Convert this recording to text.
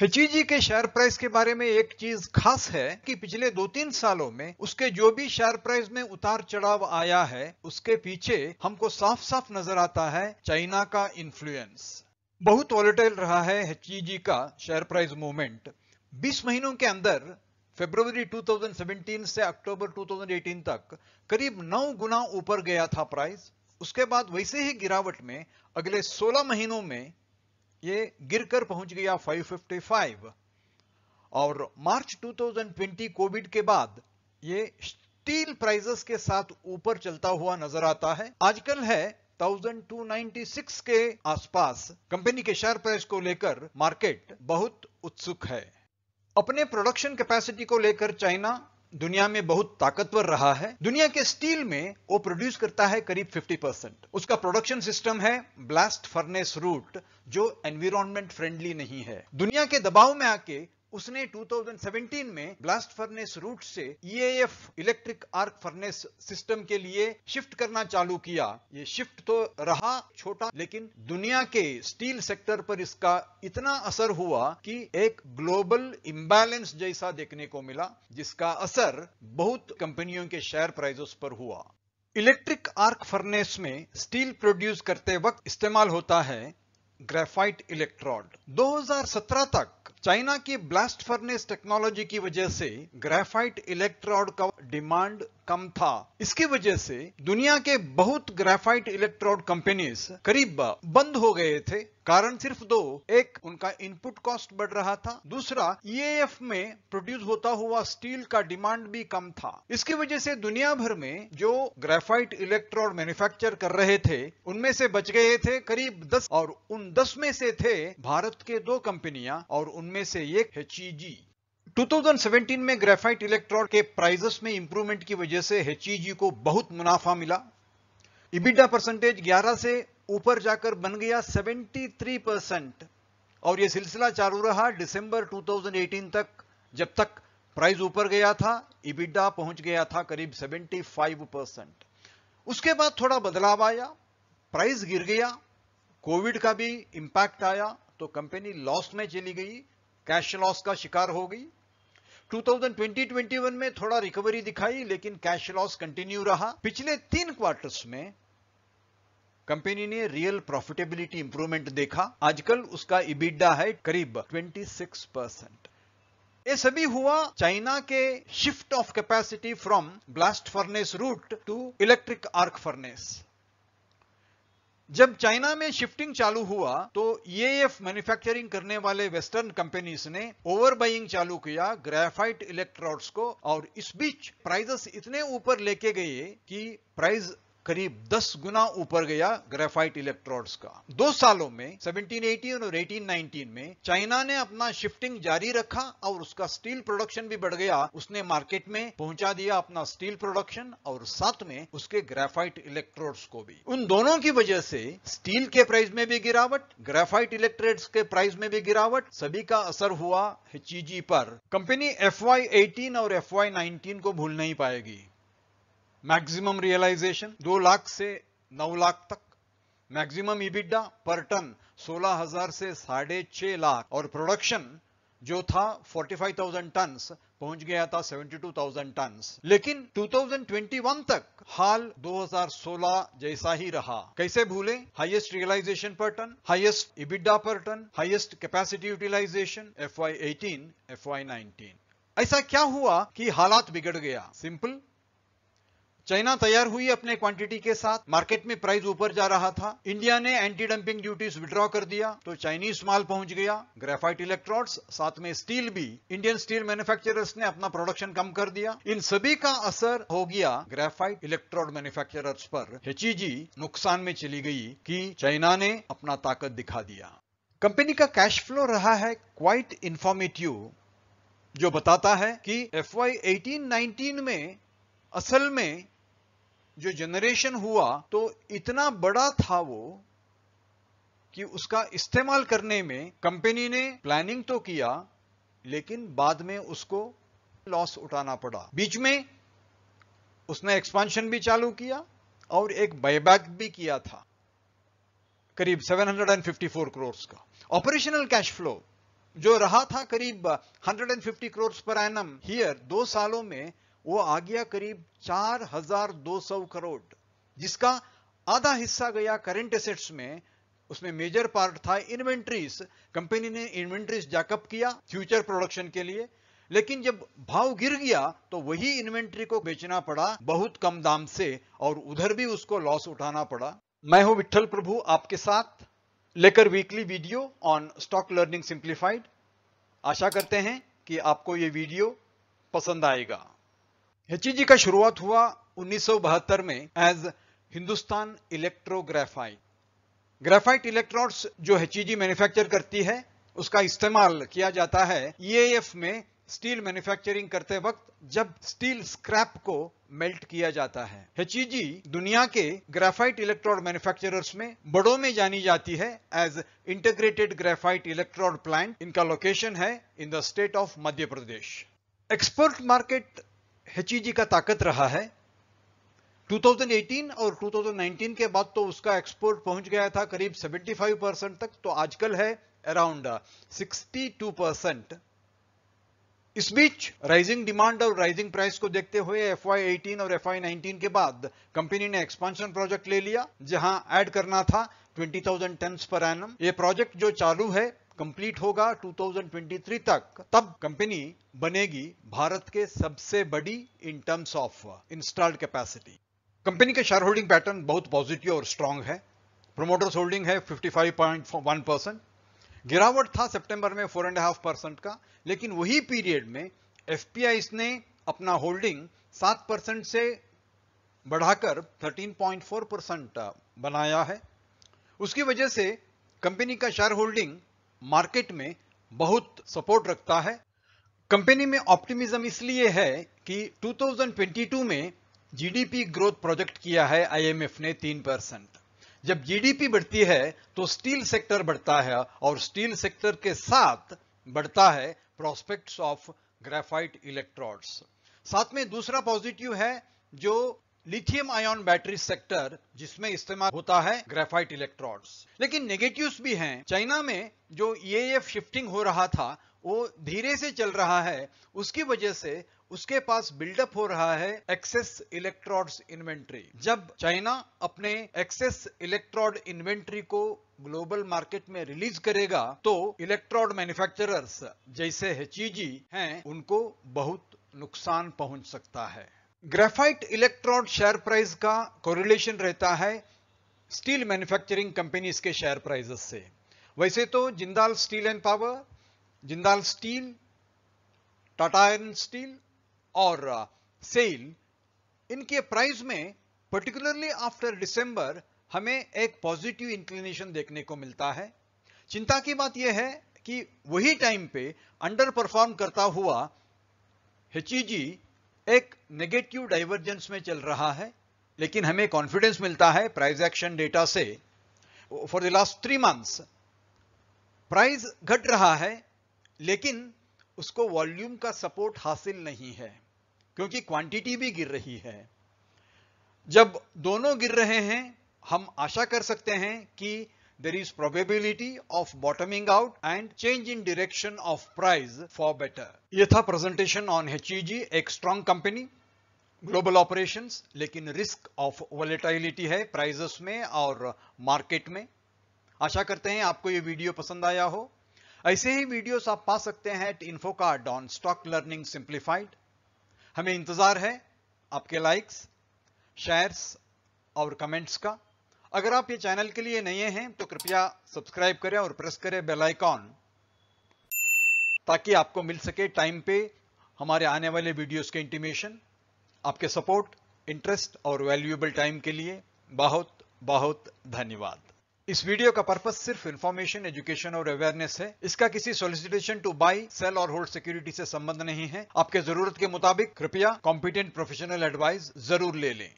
हिचीजी के share price के बारे में एक चीज खास है कि पिछले दो तीन सालों में उसके जो भी शेयर प्राइस में उतार चढ़ाव आया है उसके पीछे हमको साफ साफ नजर आता है चाइना का इन्फ्लुएंस बहुत वॉलेटाइल रहा है हिचीजी का शेयर प्राइस मूवमेंट 20 महीनों के अंदर फरवरी 2017 से अक्टूबर 2018 तक करीब नौ गुना ऊपर गया था प्राइस उसके बाद वैसे ही गिरावट में अगले 16 महीनों में ये गिरकर पहुंच गया 555 और मार्च 2020 कोविड के बाद ये स्टील प्राइजेस के साथ ऊपर चलता हुआ नजर आता है आजकल है 1296 के आसपास कंपनी के शेयर प्राइस को लेकर मार्केट बहुत उत्सुक है अपने प्रोडक्शन कैपेसिटी को लेकर चाइना दुनिया में बहुत ताकतवर रहा है दुनिया के स्टील में वो प्रोड्यूस करता है करीब 50 परसेंट उसका प्रोडक्शन सिस्टम है ब्लास्ट फर्नेस रूट जो एनवायरमेंट फ्रेंडली नहीं है दुनिया के दबाव में आके उसने 2017 में ब्लास्ट फर्नेस रूट से EAF electric arc furnace system के लिए शिफ्ट करना चालू किया ये शिफ्ट तो रहा छोटा लेकिन दुनिया के स्टील सेक्टर पर इसका इतना असर हुआ कि एक ग्लोबल इम्बैलेंस जैसा देखने को मिला जिसका असर बहुत कंपनियों के शेयर प्राइजेस पर हुआ इलेक्ट्रिक आर्क फर्नेस में स्टील प्रोड्यूस करते वक्त इस्तेमाल होता है ग्रेफाइट इलेक्ट्रॉड 2017 तक चाइना की ब्लास्ट फर्नेस टेक्नोलॉजी की वजह से ग्रेफाइट इलेक्ट्रोड का डिमांड कम था इसकी वजह से दुनिया के बहुत ग्रेफाइट इलेक्ट्रोड कंपनीज करीब बंद हो गए थे कारण सिर्फ दो एक उनका इनपुट कॉस्ट बढ़ रहा था दूसरा ईएएफ e में प्रोड्यूस होता हुआ स्टील का डिमांड भी कम था इसकी वजह से दुनिया भर में जो ग्रेफाइट इलेक्ट्रोड मैन्युफैक्चर कर रहे थे उनमें से बच गए थे करीब दस और उन दस में से थे भारत के दो कंपनियां और उनमें से एक एच 2017 में ग्रेफाइट इलेक्ट्रॉन के प्राइजेस में इंप्रूवमेंट की वजह से एचईजी e को बहुत मुनाफा मिला इबिडा परसेंटेज 11 से ऊपर जाकर बन गया 73 परसेंट और यह सिलसिला चालू रहा दिसंबर 2018 तक जब तक प्राइस ऊपर गया था इबिडा पहुंच गया था करीब 75 परसेंट उसके बाद थोड़ा बदलाव आया प्राइस गिर गया कोविड का भी इंपैक्ट आया तो कंपनी लॉस में चली गई कैश लॉस का शिकार हो गई 2020-21 में थोड़ा रिकवरी दिखाई लेकिन कैश लॉस कंटिन्यू रहा पिछले तीन क्वार्टर्स में कंपनी ने रियल प्रॉफिटेबिलिटी इंप्रूवमेंट देखा आजकल उसका इबिडा है करीब 26 परसेंट ये सभी हुआ चाइना के shift of capacity from blast furnace route to electric arc furnace जब चाइना में शिफ्टिंग चालू हुआ तो ईएएफ e मैन्युफैक्चरिंग करने वाले वेस्टर्न कंपनीज ने ओवर बाइंग चालू किया ग्रेफाइट इलेक्ट्रोड्स को और इस बीच प्राइजेस इतने ऊपर लेके गए कि प्राइस करीब 10 गुना ऊपर गया ग्रेफाइट इलेक्ट्रोड्स का दो सालों में 1718 और 1819 में चाइना ने अपना शिफ्टिंग जारी रखा और उसका स्टील प्रोडक्शन भी बढ़ गया उसने मार्केट में पहुंचा दिया अपना स्टील प्रोडक्शन और साथ में उसके ग्रेफाइट इलेक्ट्रोड्स को भी उन दोनों की वजह से स्टील के प्राइस में भी गिरावट ग्रेफाइट इलेक्ट्रेड्स के प्राइस में भी गिरावट सभी का असर हुआ हिचीजी e पर कंपनी एफ और एफ को भूल नहीं पाएगी मैक्सिमम रियलाइजेशन दो लाख से नौ लाख तक मैक्सिमम इबिडा पर टन सोलह हजार से साढ़े छह लाख और प्रोडक्शन जो था 45,000 टन्स पहुंच गया था 72,000 टन्स लेकिन 2021 तक हाल 2016 जैसा ही रहा कैसे भूले highest realization per ton highest EBITDA per ton highest capacity utilization F Y eighteen F Y nineteen ऐसा क्या हुआ कि हालात बिगड़ गया सिंपल चाइना तैयार हुई अपने क्वांटिटी के साथ मार्केट में प्राइस ऊपर जा रहा था इंडिया ने एंटी डंपिंग ड्यूटीज विड्रॉ कर दिया तो चाइनीज माल पहुंच गया ग्रेफाइट इलेक्ट्रोड्स साथ में स्टील भी इंडियन स्टील मैन्युफैक्चरर्स ने अपना प्रोडक्शन कम कर दिया इन सभी का असर हो गया ग्रेफाइट इलेक्ट्रोड मैन्युफैक्चरर्स पर हेचीजी e नुकसान में चली गई कि चाइना ने अपना ताकत दिखा दिया कंपनी का कैश फ्लो रहा है क्वाइट इंफॉर्मेटिव जो बताता है कि एफ वाई में असल में जो जनरेशन हुआ तो इतना बड़ा था वो कि उसका इस्तेमाल करने में कंपनी ने प्लानिंग तो किया लेकिन बाद में उसको लॉस उठाना पड़ा बीच में उसने एक्सपांशन भी चालू किया और एक बायबैक भी किया था करीब 754 करोड़ का ऑपरेशनल कैश फ्लो जो रहा था करीब 150 करोड़ पर एनम हियर दो सालों में वो आ गया करीब 4,200 करोड़ जिसका आधा हिस्सा गया करेंट एसेट्स में उसमें मेजर पार्ट था इन्वेंट्रीज कंपनी ने इन्वेंट्रीज जैकअप किया फ्यूचर प्रोडक्शन के लिए लेकिन जब भाव गिर गया तो वही इन्वेंट्री को बेचना पड़ा बहुत कम दाम से और उधर भी उसको लॉस उठाना पड़ा मैं हूं विठल प्रभु आपके साथ लेकर weekly video on stock learning simplified आशा करते हैं कि आपको ये वीडियो पसंद आएगा एच e का शुरुआत हुआ उन्नीस में as Hindustan electro graphite graphite electron जो एच जी मैन्युफैक्चर करती है उसका इस्तेमाल किया जाता है ईएएफ e में स्टील मैन्युफैक्चरिंग करते वक्त जब स्टील स्क्रैप को मेल्ट किया जाता है एच e दुनिया के ग्रेफाइट इलेक्ट्रॉन मैन्युफैक्चरर्स में बड़ों में जानी जाती है as integrated graphite electron plant इनका लोकेशन है in the state of Madhya Pradesh export market हेची e का ताकत रहा है 2018 और 2019 के बाद तो उसका एक्सपोर्ट पहुंच गया था करीब 75 परसेंट तक तो आजकल है अराउंड 62 परसेंट इस बीच राइजिंग डिमांड और राइजिंग प्राइस को देखते हुए एफ 18 और एफ 19 के बाद कंपनी ने एक्सपांशन प्रोजेक्ट ले लिया जहां ऐड करना था 20,000 टन पर एनम ये प्रोजेक्ट जो चालू है कंप्लीट होगा 2023 तक तब कंपनी बनेगी भारत के सबसे बड़ी in terms of installed capacity company के शेयर होल्डिंग पैटर्न बहुत पॉजिटिव और स्ट्रांग है प्रोमोटर्स होल्डिंग है 55.1 परसेंट गिरावट था सितंबर में 4.5 परसेंट का लेकिन वही पीरियड में एफ ने अपना होल्डिंग 7 परसेंट से बढ़ाकर 13.4 परसेंट uh, बनाया है उसकी वजह से कंपनी का शेयर होल्डिंग मार्केट में बहुत सपोर्ट रखता है कंपनी में ऑप्टिमिज्म इसलिए है कि 2022 में जीडीपी ग्रोथ प्रोजेक्ट किया है आईएमएफ ने तीन परसेंट जब जीडीपी बढ़ती है तो स्टील सेक्टर बढ़ता है और स्टील सेक्टर के साथ बढ़ता है प्रोस्पेक्ट्स ऑफ ग्रेफाइट इलेक्ट्रोड्स साथ में दूसरा पॉजिटिव है जो लिथियम आयन बैटरी सेक्टर जिसमें इस्तेमाल होता है ग्रेफाइट इलेक्ट्रॉड्स लेकिन नेगेटिव्स भी हैं चाइना में जो ईएएफ e शिफ्टिंग हो रहा था वो धीरे से चल रहा है उसकी वजह से उसके पास बिल्डअप हो रहा है एक्सेस इलेक्ट्रॉड्स इन्वेंट्री जब चाइना अपने एक्सेस इलेक्ट्रॉड इन्वेंट्री को ग्लोबल मार्केट में रिलीज करेगा तो इलेक्ट्रॉड मैन्युफैक्चरर्स जैसे हेचीजी हैं उनको बहुत नुकसान पहुंच सकता है ग्रेफाइट इलेक्ट्रोड शेयर प्राइस का कोरिलेशन रहता है स्टील मैन्युफैक्चरिंग कंपनीज के शेयर प्राइजेस से वैसे तो Jindal steel and power Jindal steel Tata iron steel और सेल uh, इनके प्राइस में पर्टिकुलरली आफ्टर डिसंबर हमें एक पॉजिटिव इंक्लिनेशन देखने को मिलता है चिंता की बात यह है कि वही टाइम पे अंडर परफॉर्म करता हुआ एच एक नेगेटिव डाइवर्जेंस में चल रहा है लेकिन हमें कॉन्फिडेंस मिलता है प्राइस एक्शन डेटा से for the last three months price घट रहा है लेकिन उसको वॉल्यूम का सपोर्ट हासिल नहीं है क्योंकि क्वांटिटी भी गिर रही है जब दोनों गिर रहे हैं हम आशा कर सकते हैं कि there is probability of bottoming out and change in direction of price for better. tha presentation on HEG, एक strong company, ग्लोबल ऑपरेशंस लेकिन रिस्क ऑफ वॉलेटाइलिटी है प्राइजेस में और मार्केट में आशा करते हैं आपको ये वीडियो पसंद आया हो ऐसे ही वीडियोस आप पा सकते हैं at info on stock learning simplified हमें इंतजार है आपके लाइक्स शेयर्स और कमेंट्स का अगर आप ये चैनल के लिए नए हैं तो कृपया सब्सक्राइब करें और प्रेस करें बेल आइकॉन ताकि आपको मिल सके टाइम पे हमारे आने वाले वीडियोस के इंटीमेशन आपके सपोर्ट इंटरेस्ट और वैल्यूएबल टाइम के लिए बहुत बहुत धन्यवाद इस वीडियो का पर्पस सिर्फ इंफॉर्मेशन एजुकेशन और अवेयरनेस है इसका किसी सोलिसिटेशन टू बाई सेल और होल्ड सिक्योरिटी से संबंध नहीं है आपके जरूरत के मुताबिक कृपया कॉम्पिटेंट प्रोफेशनल एडवाइस जरूर ले लें